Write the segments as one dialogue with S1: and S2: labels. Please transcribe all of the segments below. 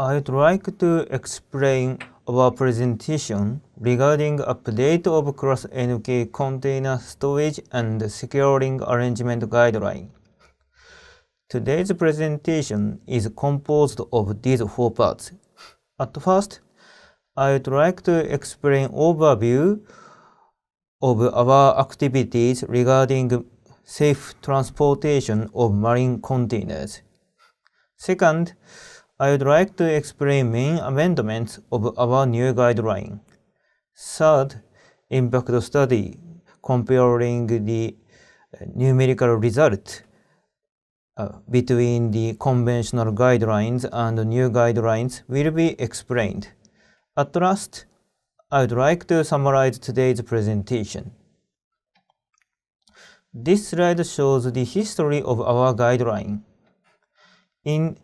S1: I'd like to explain our presentation regarding update of CrossNK container storage and securing arrangement guideline. Today's presentation is composed of these four parts. At first, I'd like to explain overview of our activities regarding safe transportation of marine containers. Second, I would like to explain main amendments of our new guideline. Third, impact study comparing the uh, numerical result uh, between the conventional guidelines and new guidelines will be explained. At last, I would like to summarize today's presentation. This slide shows the history of our guideline. In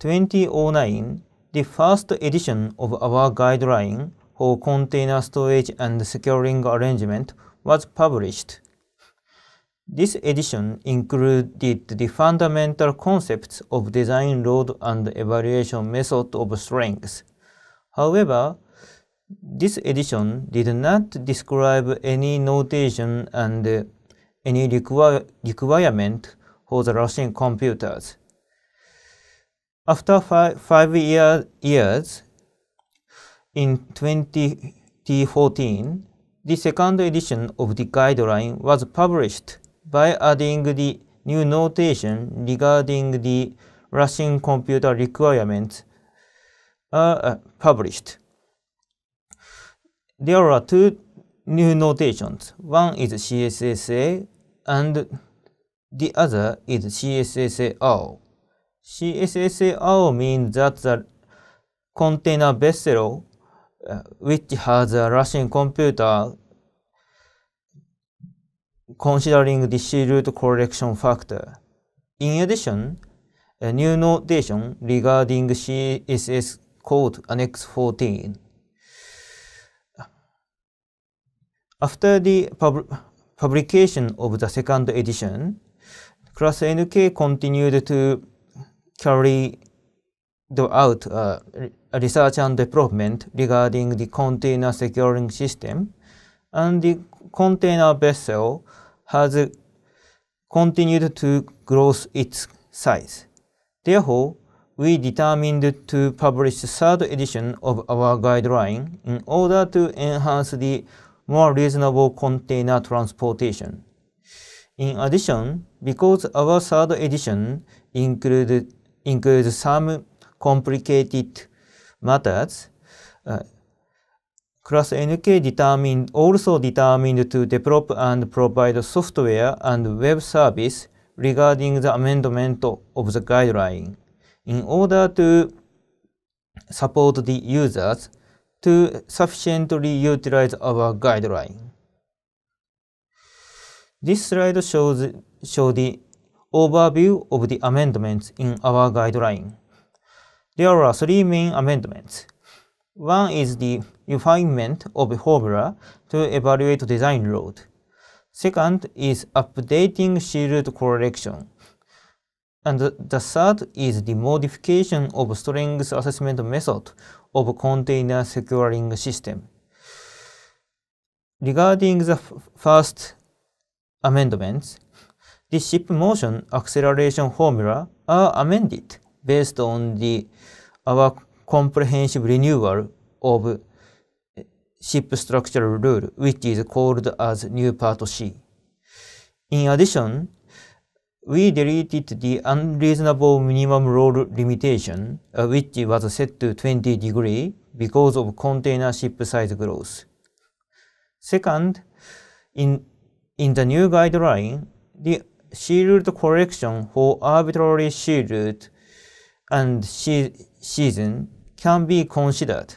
S1: 2009, the first edition of our guideline for container storage and securing arrangement was published. This edition included the fundamental concepts of design load and evaluation method of strengths. However, this edition did not describe any notation and any require requirement for the Russian computers. After five, five year, years, in 2014, the second edition of the guideline was published by adding the new notation regarding the Russian computer requirements uh, uh published. There are two new notations. One is CSSA and the other is CSSAO. CSSAO means that the container vessel uh, which has a Russian computer considering the C root correction factor. In addition, a new notation regarding CSS code Annex 14. After the pub publication of the second edition, Class NK continued to carry out uh, research and development regarding the container securing system and the container vessel has continued to grow its size. Therefore, we determined to publish the third edition of our guideline in order to enhance the more reasonable container transportation. In addition, because our third edition included Includes some complicated matters. Uh, class NK determined, also determined to develop and provide software and web service regarding the amendment of the guideline in order to support the users to sufficiently utilize our guideline. This slide shows, shows the overview of the amendments in our guideline. There are three main amendments. One is the refinement of the formula to evaluate design load. Second is updating shield correlation. And the third is the modification of strength assessment method of container securing system. Regarding the first amendments, the ship motion acceleration formula are amended based on the our comprehensive renewal of eh, ship structural rule, which is called as new part C. In addition, we deleted the unreasonable minimum roll limitation, uh, which was set to 20 degree because of container ship size growth. Second, in, in the new guideline, the shield correction for arbitrary shield and she season can be considered.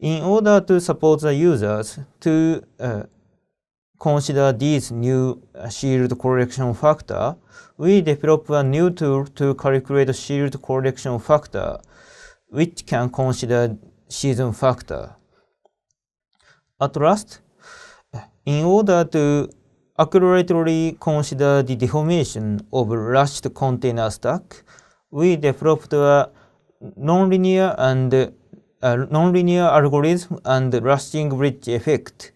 S1: In order to support the users to uh, consider these new uh, shield correction factor, we develop a new tool to calculate shield correction factor, which can consider season factor. At last, in order to accurately consider the deformation of rushed container stack, we developed a nonlinear and a uh, nonlinear algorithm and rusting bridge effect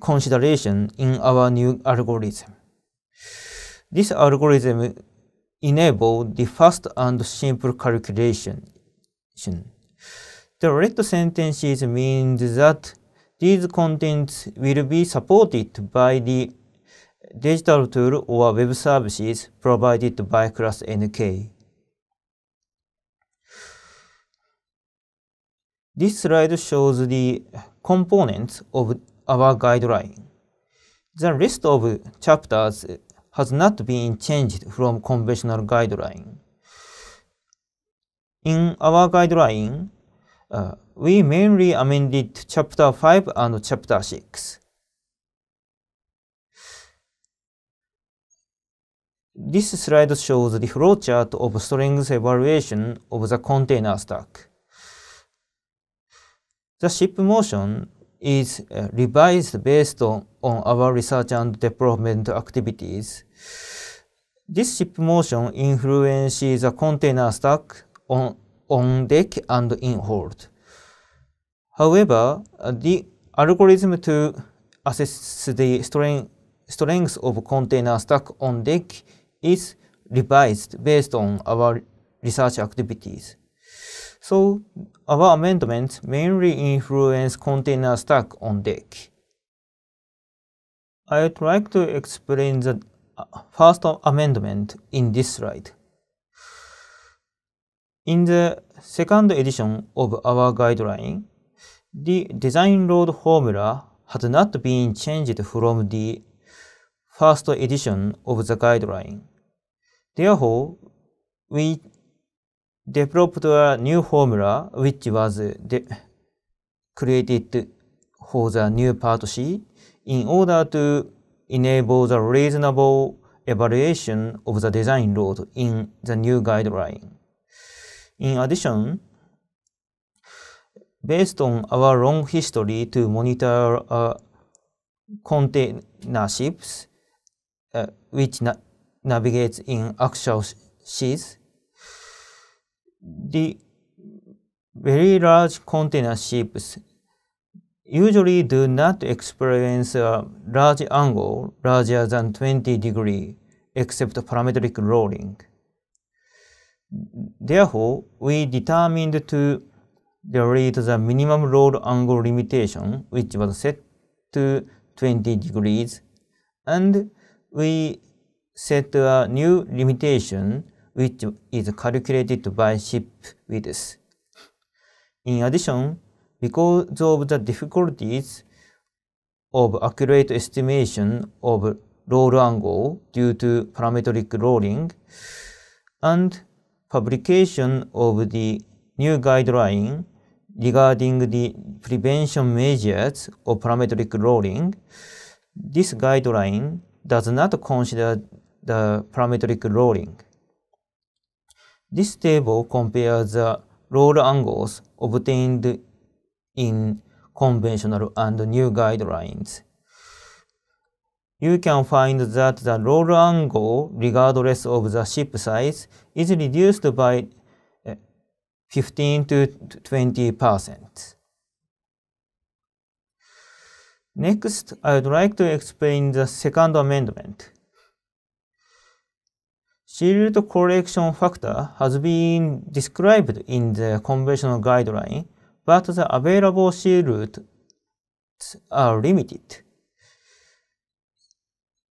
S1: consideration in our new algorithm. This algorithm enabled the fast and simple calculation. The red sentences means that these contents will be supported by the digital tool or web services provided by Class NK. This slide shows the components of our guideline. The list of chapters has not been changed from conventional guideline. In our guideline, uh, we mainly amended chapter 5 and chapter 6. This slide shows the flowchart of strings evaluation of the container stack. The ship motion is uh, revised based on, on our research and development activities. This ship motion influences the container stack on, on deck and in hold. However, uh, the algorithm to assess the strength, strength of container stack on deck is revised based on our research activities. So our amendments mainly influence container stack on deck. I would like to explain the uh, first amendment in this slide. In the second edition of our guideline, The design load formula has not been changed from the first edition of the guideline. Therefore, we developed a new formula which was created for the new part C in order to enable the reasonable evaluation of the design load in the new guideline. In addition, based on our long history to monitor uh, container ships, uh, which na navigates in actual seas. The very large container ships usually do not experience a large angle larger than 20 degree except parametric rolling. Therefore, we determined to there is the minimum roll angle limitation which was set to 20 degrees and we set a new limitation which is calculated by ship width. In addition, because of the difficulties of accurate estimation of roll angle due to parametric rolling and publication of the new guideline regarding the prevention measures of parametric rolling, this guideline does not consider the parametric rolling. This table compares the roll angles obtained in conventional and new guidelines. You can find that the roll angle, regardless of the ship size, is reduced by 15 to 20%. Next, I would like to explain the second amendment. Shield correction factor has been described in the conventional guideline, but the available shields are limited.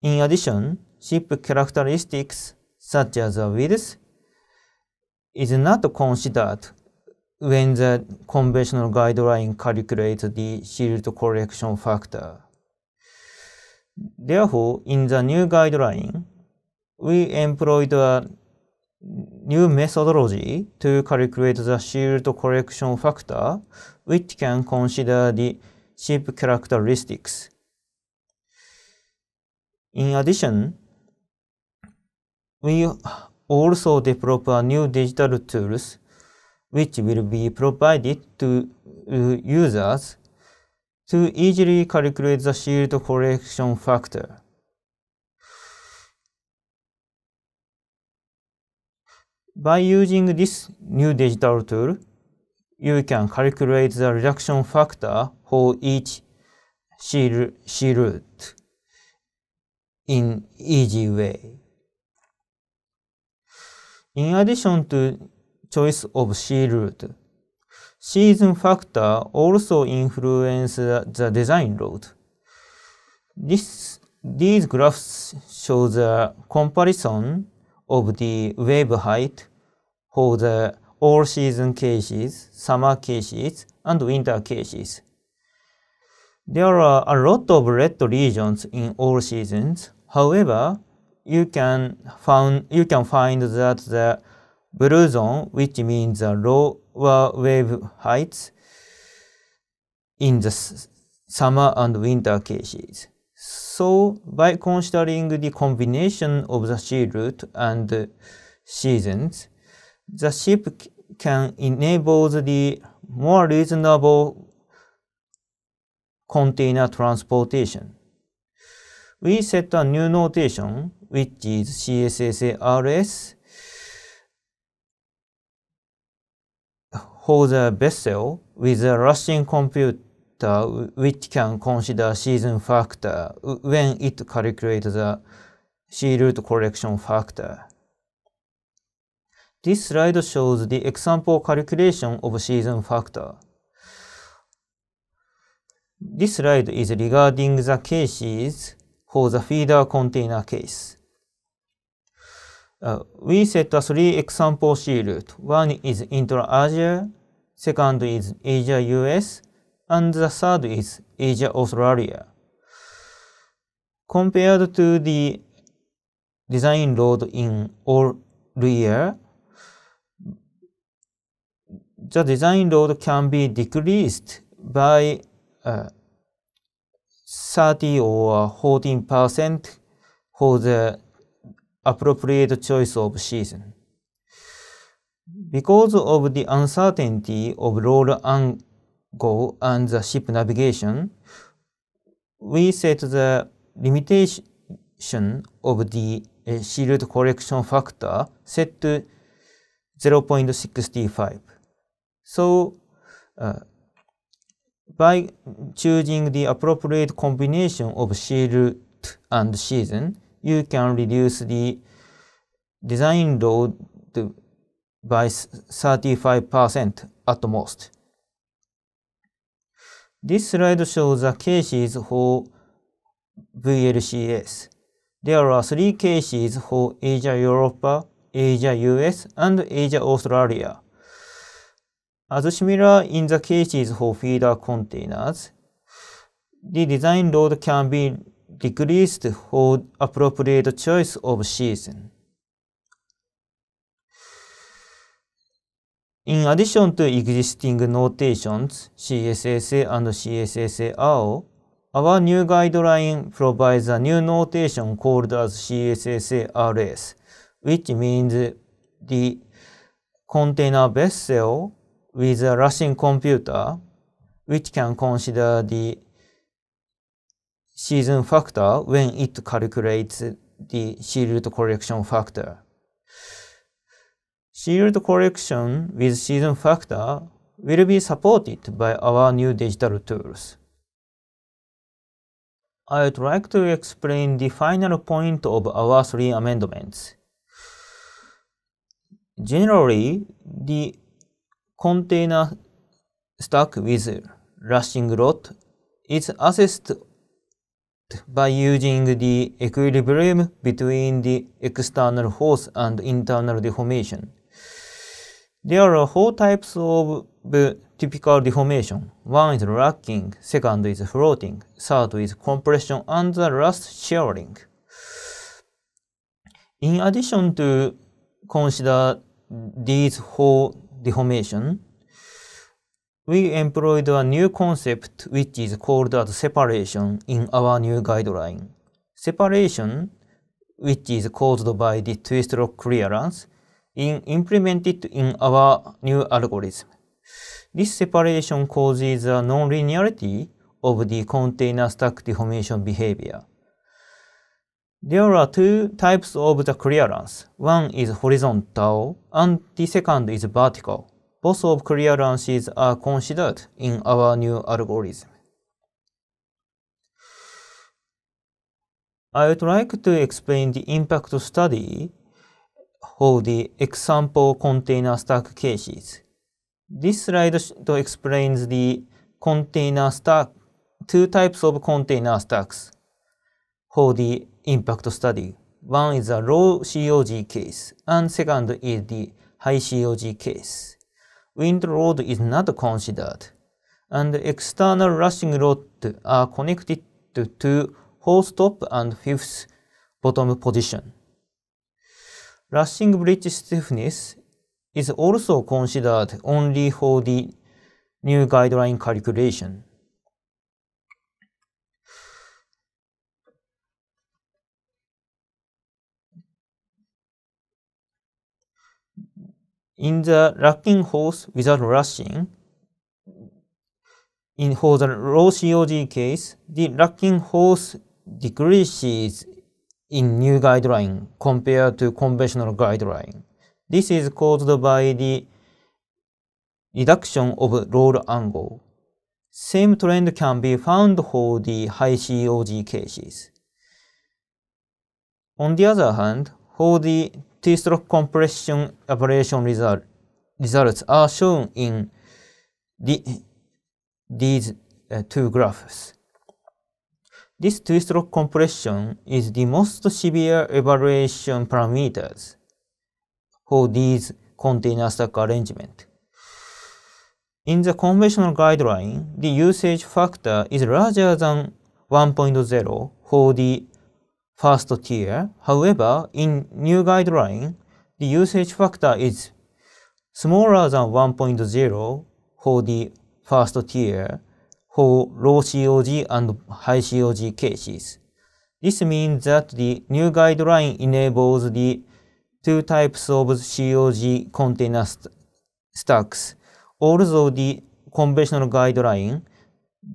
S1: In addition, ship characteristics such as the width, is not considered when the conventional guideline calculates the shield correction factor. Therefore, in the new guideline, we employed a new methodology to calculate the shield correction factor, which can consider the shape characteristics. In addition, we also develop a new digital tools which will be provided to users to easily calculate the shield correction factor. By using this new digital tool, you can calculate the reduction factor for each shield, shield in easy way. In addition to choice of sea route, season factor also influence the design route. This, these graphs show the comparison of the wave height for the all-season cases, summer cases, and winter cases. There are a lot of red regions in all seasons. However, you can found you can find that the blue zone, which means the lower wave heights, in the summer and winter cases. So by considering the combination of the sea route and seasons, the ship can enable the more reasonable container transportation. We set a new notation which is CSSARS for the vessel with a rushing computer which can consider season factor when it calculates the sea r o o t correction factor. This slide shows the example calculation of season factor. This slide is regarding the cases for the feeder container case. Uh, we set a three example s h i e l r One o t is intra-Asia, second is Asia-US, and the third is Asia-Australia. Compared to the design load in all layer, a the design load can be decreased by uh, 30 or 14% for the appropriate choice of season. Because of the uncertainty of roll angle and the ship navigation, we set the limitation of the eh, shield correction factor set to 0.65. So uh, by choosing the appropriate combination of shield and season, you can reduce the design load by 35% at most. This slide shows the cases for VLCS. There are three cases for Asia Europa, Asia US, and Asia Australia. as similar in the cases for feeder containers, the design load can be decreased for appropriate choice of season. In addition to existing notations, CSSA and CSSAR, our new guideline provides a new notation called as CSSARS, which means the container vessel with a Russian computer, which can consider the season factor when it calculates the shield correction factor. Shield correction with season factor will be supported by our new digital tools. I would like to explain the final point of our three amendments. Generally, the container stack with rushing lot is assessed by using the equilibrium between the external force and internal deformation. There are four types of typical deformation. One is rocking, second is floating, third is compression, and the last shearing. In addition to consider these four deformation, we employed a new concept which is called as separation in our new guideline. Separation, which is caused by the twist lock clearance, is implemented in our new algorithm. This separation causes a nonlinearity of the container stack deformation behavior. There are two types of the clearance. One is horizontal and the second is vertical. Both of clearances are considered in our new algorithm. I would like to explain the impact study for the example container stack cases. This slide explains the container stack, two types of container stacks for the impact study. One is a low COG case, and second is the high COG case. Wind load is not considered, and external rushing load are connected to fourth stop and fifth bottom position. Rushing bridge stiffness is also considered only for the new guideline calculation. in the rocking horse without rushing. In for the low COG case, the rocking horse decreases in new guideline compared to conventional guideline. This is caused by the reduction of roll angle. Same trend can be found for the high COG cases. On the other hand, for the T-stroke compression ablation result, results are shown in the, these uh, two graphs. This T-stroke compression is the most severe evaluation parameters for these container stack arrangement. In the conventional guideline, the usage factor is larger than 1.0 for the first tier. However, in new guideline, the usage factor is smaller than 1.0 for the first tier for low COG and high COG cases. This means that the new guideline enables the two types of COG container st stacks. Although the conventional guideline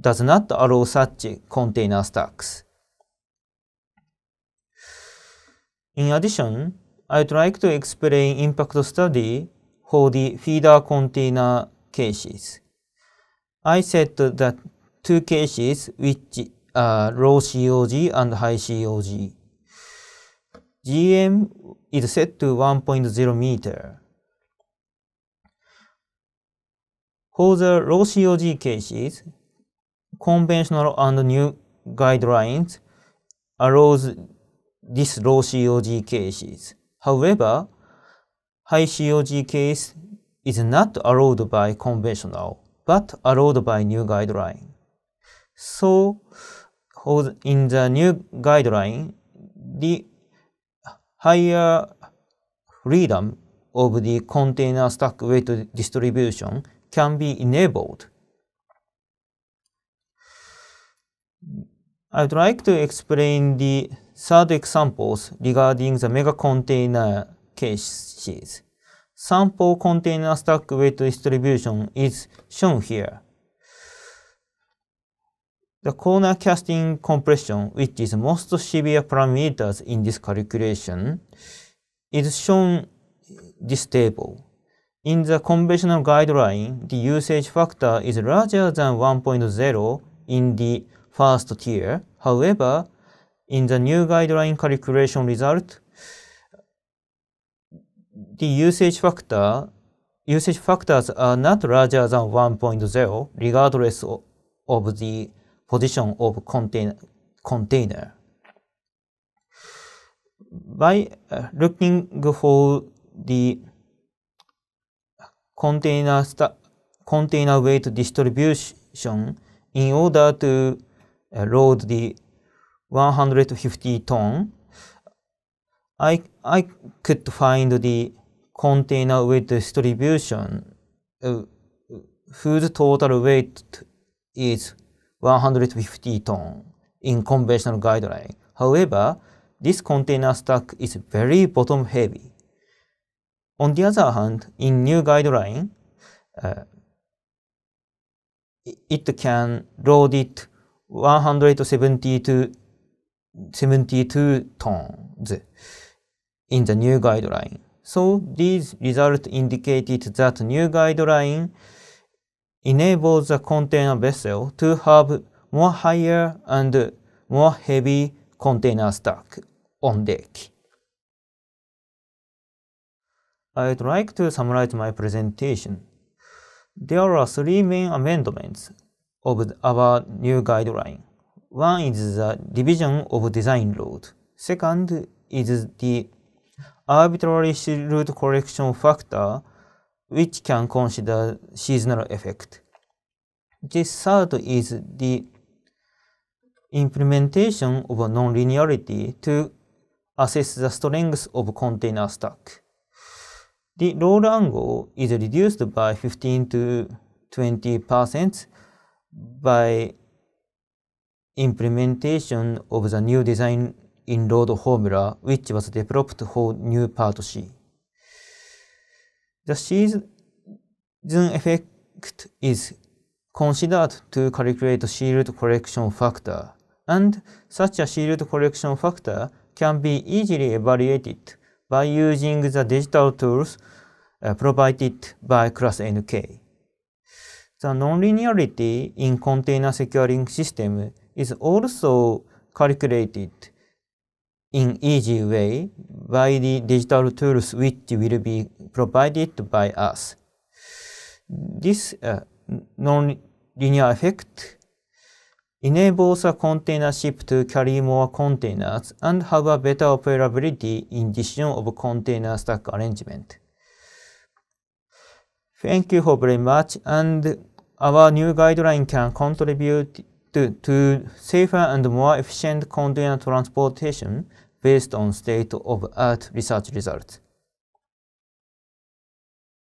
S1: does not allow such container stacks. In addition, I'd like to explain impact study for the feeder container cases. I said that two cases which are low COG and high COG. GM is set to 1.0 meter. For the low COG cases, conventional and new guidelines allows this low COG cases. However, high COG case is not allowed by conventional, but allowed by new guideline. So, in the new guideline, the higher freedom of the container stack weight distribution can be enabled. I'd like to explain the Third examples regarding the mega container cases. Sample container stack weight distribution is shown here. The corner casting compression, which is most severe parameters in this calculation, is shown this table. In the conventional guideline, the usage factor is larger than 1.0 in the first tier. However, in the new guideline calculation result, the usage factor usage factors are not larger than 1.0 regardless of the position of contain container. By looking for the container container weight distribution in order to load the 150 ton, I, I could find the container weight distribution uh, whose total weight is 150 ton in conventional guideline. However, this container stack is very bottom heavy. On the other hand, in new guideline, uh, it can load it 170 to 72 tons in the new guideline. So these results indicated that new guideline enables the container vessel to have more higher and more heavy container stack on deck. I'd like to summarize my presentation. There are three main amendments of our new guideline. One is the division of design load. Second is the arbitrary root correction factor, which can consider seasonal effect. The third is the implementation of nonlinearity to assess the strength of container stack. The load angle is reduced by 15 to 20 percent by implementation of the new design inroad formula, which was developed for new part C. The season effect is considered to calculate shield correction factor, and such a shield correction factor can be easily evaluated by using the digital tools uh, provided by class NK. The nonlinearity in container securing system is also calculated in easy way by the digital tools which will be provided by us. This uh, non-linear effect enables a container ship to carry more containers and have a better operability in decision of container stack arrangement. Thank you for very much and our new guideline can contribute to, to safer and more efficient container transportation based on state of art research results.